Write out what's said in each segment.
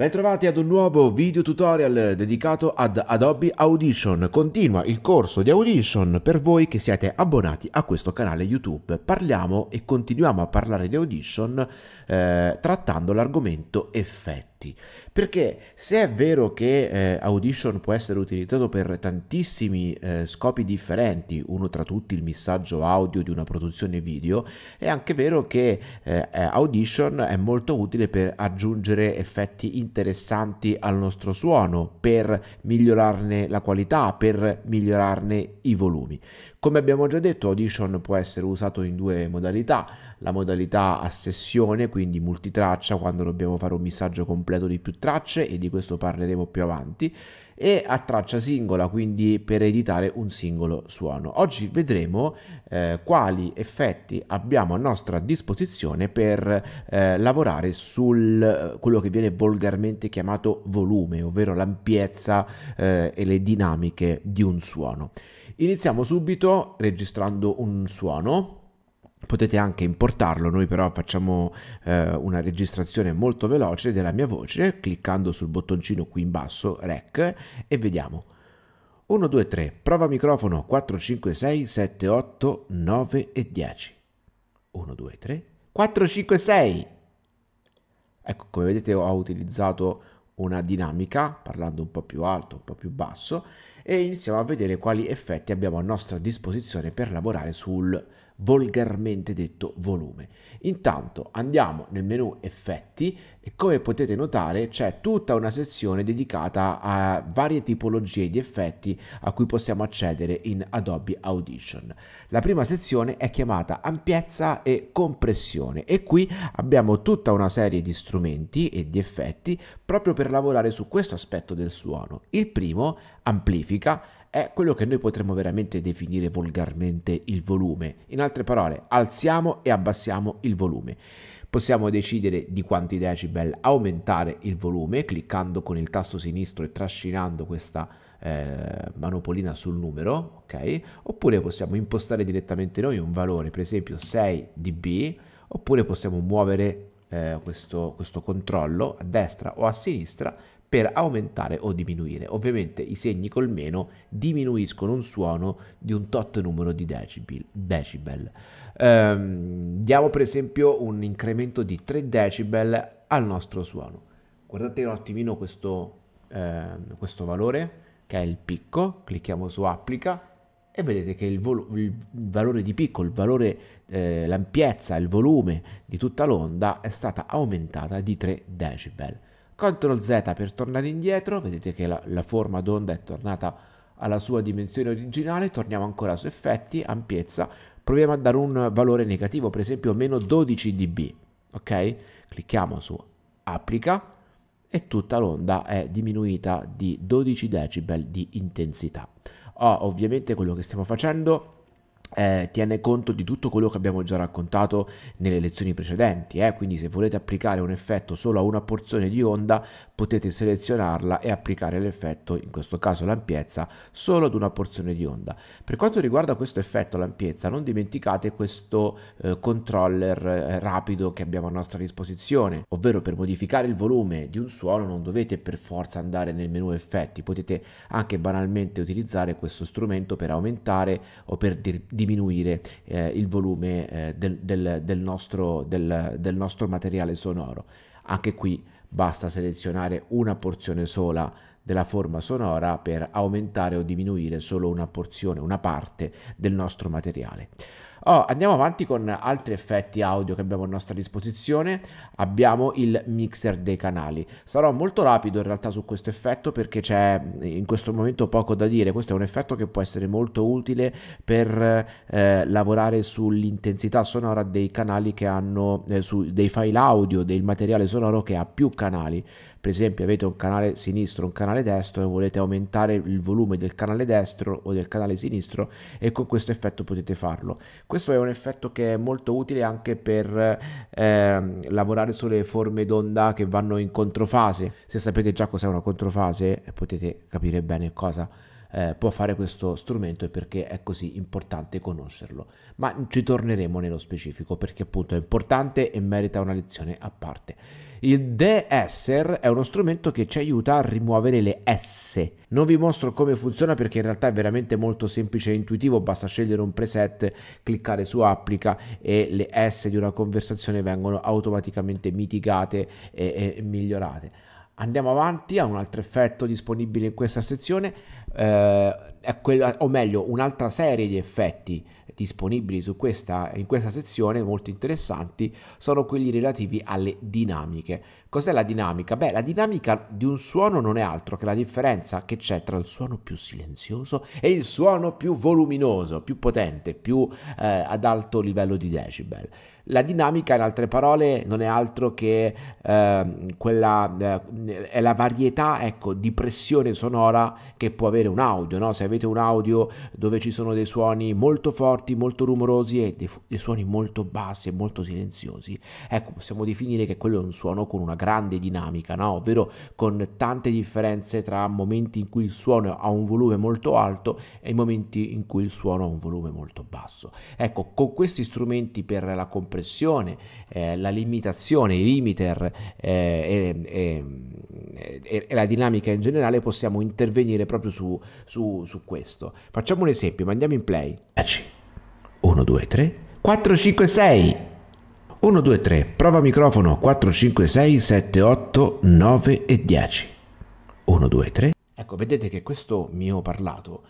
Bentrovati ad un nuovo video tutorial dedicato ad Adobe Audition. Continua il corso di Audition per voi che siete abbonati a questo canale YouTube. Parliamo e continuiamo a parlare di Audition eh, trattando l'argomento effetti effetti. Perché se è vero che eh, Audition può essere utilizzato per tantissimi eh, scopi differenti, uno tra tutti il missaggio audio di una produzione video, è anche vero che eh, eh Audition è molto utile per aggiungere effetti interessanti al nostro suono, per migliorarne la qualità, per migliorarne i volumi. Come abbiamo già detto, Audition può essere usato in due modalità, la modalità a sessione, quindi multitraccia, quando dobbiamo fare un missaggio completo di più tracce e di questo parleremo più avanti, e a traccia singola, quindi per editare un singolo suono. Oggi vedremo eh, quali effetti abbiamo a nostra disposizione per eh, lavorare sul eh, quello che viene volgarmente chiamato volume, ovvero l'ampiezza eh, e le dinamiche di un suono. Iniziamo subito registrando un suono potete anche importarlo, noi però facciamo eh, una registrazione molto veloce della mia voce cliccando sul bottoncino qui in basso REC e vediamo 1, 2, 3, prova microfono 4, 5, 6, 7, 8, 9 e 10 1, 2, 3, 4, 5, 6 ecco come vedete ho utilizzato una dinamica parlando un po' più alto, un po' più basso e iniziamo a vedere quali effetti abbiamo a nostra disposizione per lavorare sul volgarmente detto volume. Intanto andiamo nel menu effetti e come potete notare c'è tutta una sezione dedicata a varie tipologie di effetti a cui possiamo accedere in Adobe Audition. La prima sezione è chiamata ampiezza e compressione e qui abbiamo tutta una serie di strumenti e di effetti proprio per lavorare su questo aspetto del suono. Il primo amplifica critica è quello che noi potremmo veramente definire volgarmente il volume. In altre parole, alziamo e abbassiamo il volume. Possiamo decidere di quanti decibel aumentare il volume cliccando con il tasto sinistro e trascinando questa eh, manopolina sul numero, ok? Oppure possiamo impostare direttamente noi un valore, per esempio 6 dB, oppure possiamo muovere eh, questo, questo controllo a destra o a sinistra per aumentare o diminuire. Ovviamente i segni col meno diminuiscono un suono di un tot numero di decibel. decibel. Ehm, diamo per esempio un incremento di 3 decibel al nostro suono. Guardate un attimino questo, eh, questo valore che è il picco, clicchiamo su applica e vedete che il, volo- il valore di picco, il valore, eh, l'ampiezza, il volume di tutta l'onda è stata aumentata di 3 decibel. CTRL Z per tornare indietro, vedete che la, la forma d'onda è tornata alla sua dimensione originale, torniamo ancora su effetti, ampiezza, proviamo a dare un valore negativo, per esempio meno 12 dB, ok? Clicchiamo su applica e tutta l'onda è diminuita di 12 decibel di intensità. Oh, ovviamente quello che stiamo facendo eh, tiene conto di tutto quello che abbiamo già raccontato nelle lezioni precedenti, eh? quindi se volete applicare un effetto solo a una porzione di onda potete selezionarla e applicare l'effetto, in questo caso l'ampiezza, solo ad una porzione di onda. Per quanto riguarda questo effetto, l'ampiezza, non dimenticate questo eh, controller eh, rapido che abbiamo a nostra disposizione, ovvero per modificare il volume di un suono non dovete per forza andare nel menu effetti, potete anche banalmente utilizzare questo strumento per aumentare o per diminuire eh, il volume eh, del, del, del, nostro, del, nostro, materiale sonoro. Anche qui basta selezionare una porzione sola della forma sonora per aumentare o diminuire solo una porzione, una parte del nostro materiale. Oh, andiamo avanti con altri effetti audio che abbiamo a nostra disposizione. Abbiamo il mixer dei canali. Sarò molto rapido in realtà su questo effetto perché c'è mm, in questo momento poco da dire. Questo è un effetto che può essere molto utile per eh, lavorare sull'intensità sonora dei canali che hanno, eh, su, dei file audio, del materiale sonoro che ha più canali. Per esempio avete un canale sinistro, un canale destro e volete aumentare il volume del canale destro o del canale sinistro e con questo effetto potete farlo questo è un effetto che è molto utile anche per eh, lavorare sulle forme d'onda che vanno in controfase. Se sapete già cos'è una controfase potete capire bene cosa eh, può fare questo strumento e perché è così importante conoscerlo. Ma ci torneremo nello specifico perché appunto è importante e merita una lezione a parte. Il De-Esser è uno strumento che ci aiuta a rimuovere le S. Non vi mostro come funziona perché in realtà è veramente molto semplice e intuitivo, basta scegliere un preset, cliccare su applica e le S di una conversazione vengono automaticamente mitigate e, e migliorate. Andiamo avanti a un altro effetto disponibile in questa sezione, eh, quella, o meglio un'altra serie di effetti disponibili questa, in questa sezione, molto interessanti, sono quelli relativi alle dinamiche. Cos'è la dinamica? Beh, la dinamica di un suono non è altro che la differenza che c'è tra il suono più silenzioso e il suono più voluminoso, più potente, più eh, ad alto livello di decibel. La dinamica, in altre parole, non è altro che eh, quella, eh, è la varietà ecco, di pressione sonora che può avere un audio. No? Se avete un audio dove ci sono dei suoni molto forti, molto rumorosi e dei, dei suoni molto bassi e molto silenziosi, ecco, possiamo definire che quello è un suono con una grande dinamica, no? ovvero con tante differenze tra momenti in cui il suono ha un volume molto alto e momenti in cui il suono ha un volume molto basso. Ecco, con questi strumenti per la comprensione soppressione, eh, la limitazione, i limiter eh, e, e, e, la dinamica in generale possiamo intervenire proprio su, su, su questo. Facciamo un esempio, mandiamo in play. 1, 2, 3, 4, 5, 6. 1, 2, 3, prova microfono 4, 5, 6, 7, 8, 9 e 10. 1, 2, 3. Ecco, vedete che questo mio parlato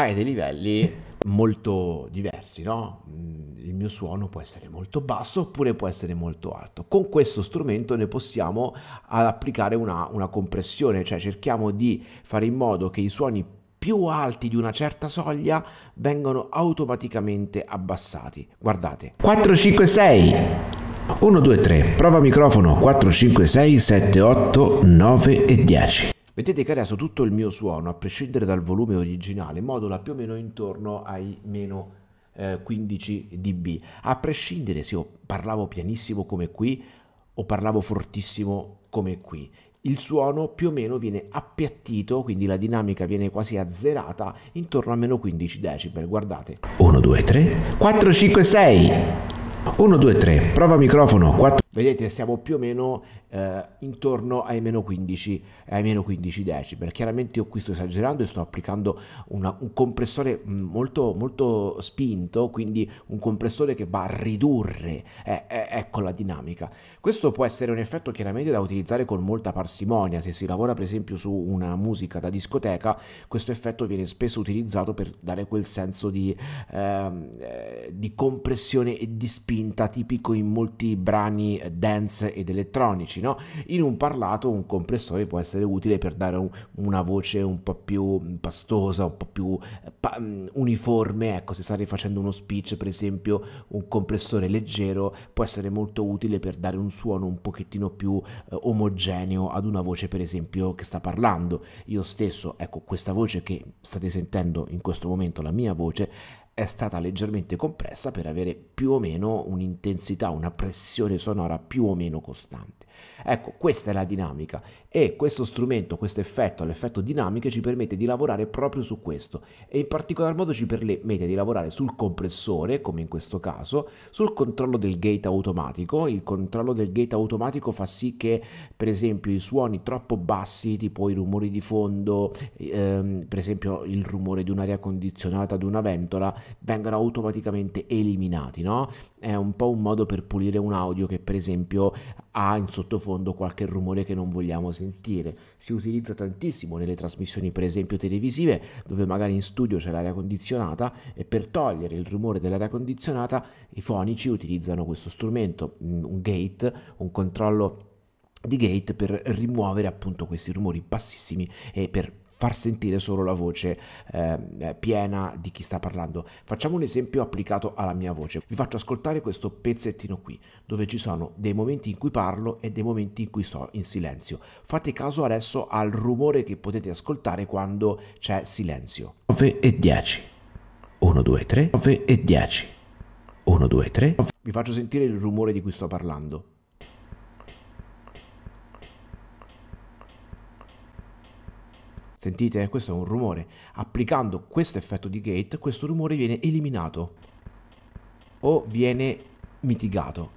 Ah, hai dei livelli molto diversi, no? Mm, il mio suono può essere molto basso oppure può essere molto alto. Con questo strumento ne possiamo applicare una, una compressione, cioè cerchiamo di fare in modo che i suoni più alti di una certa soglia vengano automaticamente abbassati. Guardate. 4, 5, 6. 1, 2, 3. Prova microfono. 4, 5, 6, 7, 8, 9 e 10. Vedete che adesso tutto il mio suono, a prescindere dal volume originale, modula più o meno intorno ai meno 15 eh, dB, a prescindere se io parlavo pianissimo come qui o parlavo fortissimo come qui. Il suono più o meno viene appiattito, quindi la dinamica viene quasi azzerata intorno a meno 15 decibel. Guardate. 1, 2, 3, 4, 5, 6. 1, 2, 3, prova microfono, 4 vedete siamo più o meno eh, intorno ai meno 15 ai meno 15 decibel chiaramente io qui sto esagerando e sto applicando una, un compressore mm, molto molto spinto quindi un compressore che va a ridurre eh, eh, ecco la dinamica questo può essere un effetto chiaramente da utilizzare con molta parsimonia se si lavora per esempio su una musica da discoteca questo effetto viene spesso utilizzato per dare quel senso di, ehm, eh, di compressione e di spinta tipico in molti brani suoni dance ed elettronici. No? In un parlato un compressore può essere utile per dare un, una voce un po' più pastosa, un po' più eh, pa mm, uniforme. Ecco, se state facendo uno speech, per esempio, un compressore leggero può essere molto utile per dare un suono un pochettino più eh, omogeneo ad una voce, per esempio, che sta parlando. Io stesso, ecco, questa voce che state sentendo in questo momento, la mia voce, è stata leggermente compressa per avere più o meno un'intensità, una pressione sonora più o meno costante. Ecco, questa è la dinamica e questo strumento, questo effetto, l'effetto dinamiche ci permette di lavorare proprio su questo e in particolar modo ci permette di lavorare sul compressore, come in questo caso, sul controllo del gate automatico. Il controllo del gate automatico fa sì che, per esempio, i suoni troppo bassi, tipo i rumori di fondo, ehm, per esempio il rumore di un'aria condizionata, di una ventola, vengano automaticamente eliminati, no? è un po' un modo per pulire un audio che per esempio ha in sottofondo qualche rumore che non vogliamo sentire. Si utilizza tantissimo nelle trasmissioni per esempio televisive dove magari in studio c'è l'aria condizionata e per togliere il rumore dell'aria condizionata i fonici utilizzano questo strumento, mm, un gate, un controllo di gate per rimuovere appunto questi rumori bassissimi e per far sentire solo la voce ehm, eh, piena di chi sta parlando. Facciamo un esempio applicato alla mia voce. Vi faccio ascoltare questo pezzettino qui, dove ci sono dei momenti in cui parlo e dei momenti in cui sto in silenzio. Fate caso adesso al rumore che potete ascoltare quando c'è silenzio. 9 e 10. 1, 2, 3. 9 e 10. 1, 2, 3. Vi faccio sentire il rumore di cui sto parlando. Sentite, eh, questo è un rumore. Applicando questo effetto di gate, questo rumore viene eliminato o viene mitigato.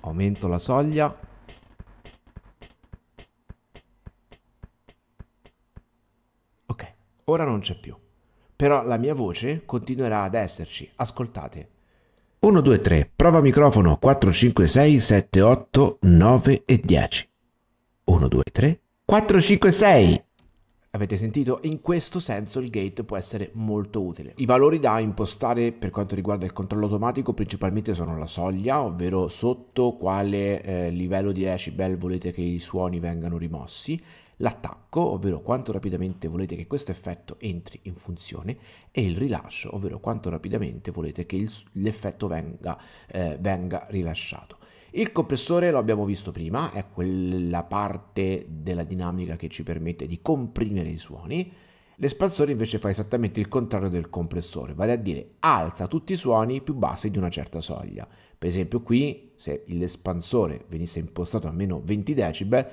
Aumento la soglia. Ok, ora non c'è più. Però la mia voce continuerà ad esserci. Ascoltate. 1, 2, 3, prova microfono 4, 5, 6, 7, 8, 9 e 10. 1, 2, 3, 4, 5, 6. Avete sentito? In questo senso il gate può essere molto utile. I valori da impostare per quanto riguarda il controllo automatico principalmente sono la soglia, ovvero sotto quale eh, livello di decibel volete che i suoni vengano rimossi, l'attacco, ovvero quanto rapidamente volete che questo effetto entri in funzione, e il rilascio, ovvero quanto rapidamente volete che l'effetto venga, eh, venga rilasciato. Il compressore lo abbiamo visto prima, è quella parte della dinamica che ci permette di comprimere i suoni. L'espansore invece fa esattamente il contrario del compressore, vale a dire alza tutti i suoni più bassi di una certa soglia. Per esempio qui, se l'espansore venisse impostato a meno 20 decibel,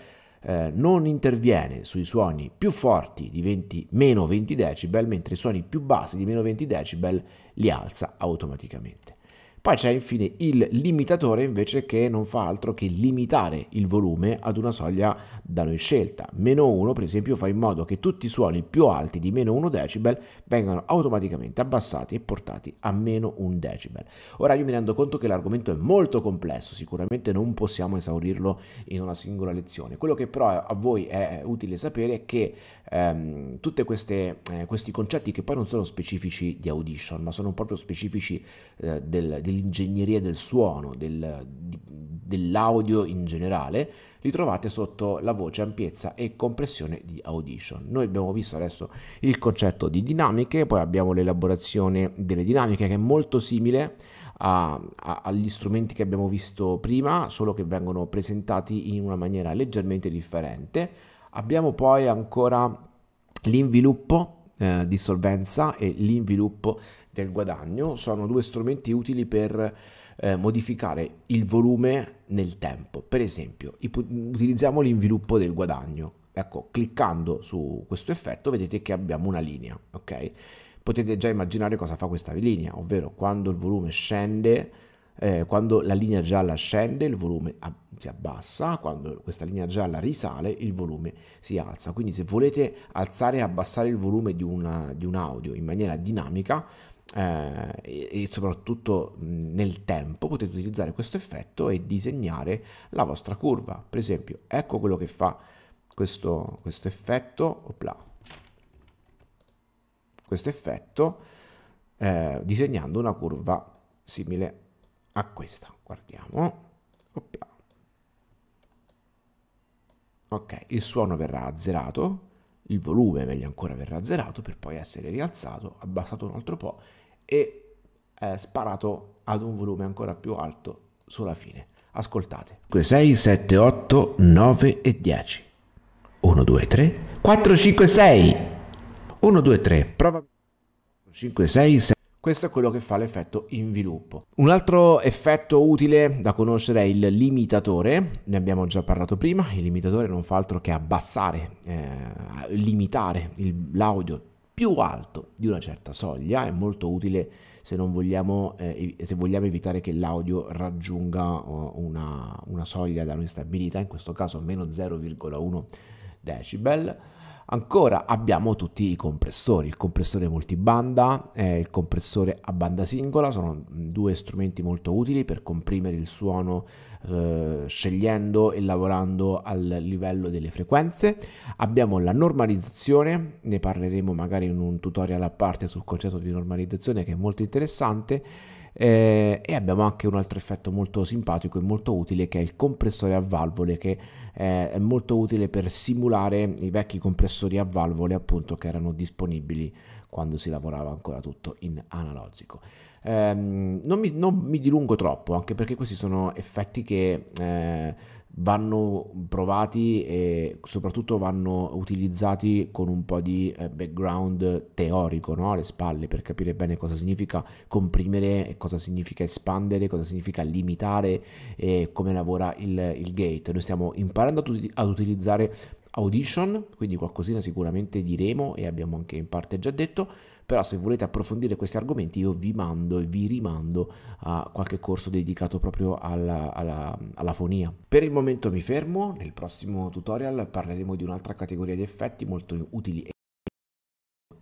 eh, non interviene sui suoni più forti di 20, meno 20 decibel, mentre i suoni più bassi di meno 20 decibel li alza automaticamente. Poi c'è infine il limitatore invece che non fa altro che limitare il volume ad una soglia da noi scelta. Meno 1 per esempio fa in modo che tutti i suoni più alti di meno 1 decibel vengano automaticamente abbassati e portati a meno 1 decibel. Ora io mi rendo conto che l'argomento è molto complesso, sicuramente non possiamo esaurirlo in una singola lezione. Quello che però a voi è utile sapere è che ehm, tutti eh, questi concetti che poi non sono specifici di Audition ma sono proprio specifici eh, del, di dell'ingegneria del suono, del, dell'audio in generale, li trovate sotto la voce ampiezza e compressione di Audition. Noi abbiamo visto adesso il concetto di dinamiche, poi abbiamo l'elaborazione delle dinamiche che è molto simile a, a, agli strumenti che abbiamo visto prima, solo che vengono presentati in una maniera leggermente differente. Abbiamo poi ancora l'inviluppo eh, di solvenza e l'inviluppo del guadagno sono due strumenti utili per eh, modificare il volume nel tempo. Per esempio, utilizziamo l'inviluppo del guadagno. Ecco, cliccando su questo effetto vedete che abbiamo una linea, ok? Potete già immaginare cosa fa questa linea, ovvero quando il volume scende, eh, quando la linea gialla scende il volume si abbassa, quando questa linea gialla risale il volume si alza. Quindi se volete alzare e abbassare il volume di, una, di un audio in maniera dinamica eh, e soprattutto nel tempo potete utilizzare questo effetto e disegnare la vostra curva. Per esempio, ecco quello che fa questo, questo effetto. Opla. Questo effetto eh, disegnando una curva simile a questa. Guardiamo. Opla. Ok, il suono verrà azzerato il volume meglio ancora verrà azzerato per poi essere rialzato, abbassato un altro po' e eh, sparato ad un volume ancora più alto sulla fine. Ascoltate. 5, 6, 7, 8, 9 e 10. 1, 2, 3, 4, 5, 6. 1, 2, 3, prova. 5, 6, 7. Questo è quello che fa l'effetto inviluppo. Un altro effetto utile da conoscere è il limitatore, ne abbiamo già parlato prima, il limitatore non fa altro che abbassare, eh, limitare il, l'audio più alto di una certa soglia, è molto utile se, vogliamo, eh, se vogliamo, evitare che l'audio raggiunga una, una soglia da noi stabilita, in questo caso meno 0,1 decibel. Ancora abbiamo tutti i compressori, il compressore multibanda e eh, il compressore a banda singola, sono due strumenti molto utili per comprimere il suono eh, scegliendo e lavorando al livello delle frequenze. Abbiamo la normalizzazione, ne parleremo magari in un tutorial a parte sul concetto di normalizzazione che è molto interessante. Eh, e abbiamo anche un altro effetto molto simpatico e molto utile che è il compressore a valvole che eh, è molto utile per simulare i vecchi compressori a valvole appunto che erano disponibili quando si lavorava ancora tutto in analogico. Eh, non, mi, non, mi, dilungo troppo, anche perché questi sono effetti che eh, vanno provati e soprattutto vanno utilizzati con un po' di eh, background teorico no? alle spalle per capire bene cosa significa comprimere, cosa significa espandere, cosa significa limitare e come lavora il, il gate. Noi stiamo imparando ad utilizzare Audition, quindi qualcosina sicuramente diremo e abbiamo anche in parte già detto, però se volete approfondire questi argomenti io vi mando e vi rimando a qualche corso dedicato proprio alla, alla, alla fonia. Per il momento mi fermo, nel prossimo tutorial parleremo di un'altra categoria di effetti molto utili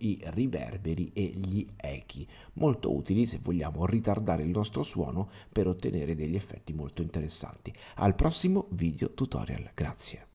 i riverberi e gli echi, molto utili se vogliamo ritardare il nostro suono per ottenere degli effetti molto interessanti. Al prossimo video tutorial, grazie.